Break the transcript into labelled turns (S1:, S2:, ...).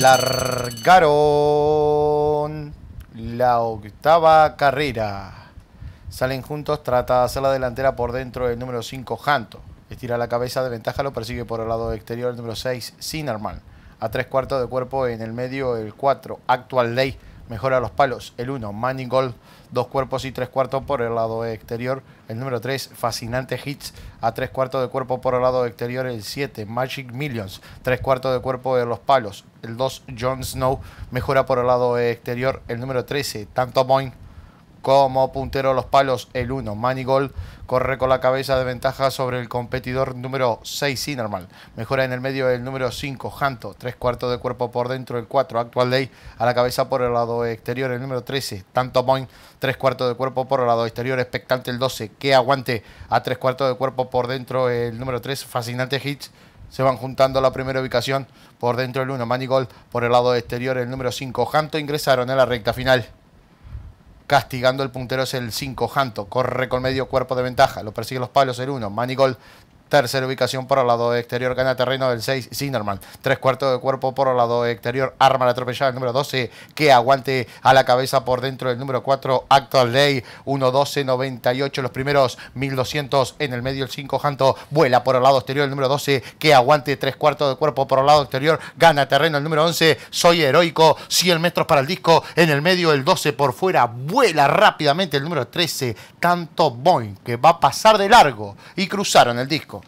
S1: largaron la octava carrera. Salen juntos, trata de hacer la delantera por dentro el número 5, Hanto. Estira la cabeza de ventaja, lo persigue por el lado exterior el número 6, Sinerman A tres cuartos de cuerpo en el medio el 4, Actual Ley mejora los palos. El 1, Gold. dos cuerpos y tres cuartos por el lado exterior. El número 3, Fascinante Hits, a tres cuartos de cuerpo por el lado exterior. El 7, Magic Millions, tres cuartos de cuerpo de los palos. El 2, Jon Snow, mejora por el lado exterior. El número 13, Tanto Moin. Como puntero los palos, el 1, gold corre con la cabeza de ventaja sobre el competidor número 6, normal Mejora en el medio el número 5, Hanto, tres cuartos de cuerpo por dentro, el 4, Actual Day, a la cabeza por el lado exterior, el número 13, Tanto Point, tres cuartos de cuerpo por el lado exterior, expectante el 12, que aguante a tres cuartos de cuerpo por dentro, el número 3, Fascinante Hits se van juntando a la primera ubicación por dentro el 1, gold por el lado exterior el número 5, Janto ingresaron en la recta final. Castigando el puntero es el 5, Janto. Corre con medio cuerpo de ventaja. Lo persigue los palos el 1. Manigol Tercera ubicación por el lado exterior, gana terreno del 6, Zinnerman, Tres cuartos de cuerpo por el lado exterior, arma la atropellada el número 12, que aguante a la cabeza por dentro del número 4, Actual Ley, 1-12-98, los primeros 1200 en el medio, el 5, Janto, vuela por el lado exterior el número 12, que aguante tres cuartos de cuerpo por el lado exterior, gana terreno el número 11, Soy Heroico, 100 metros para el disco, en el medio el 12 por fuera, vuela rápidamente el número 13, Tanto Boing, que va a pasar de largo y cruzaron el disco.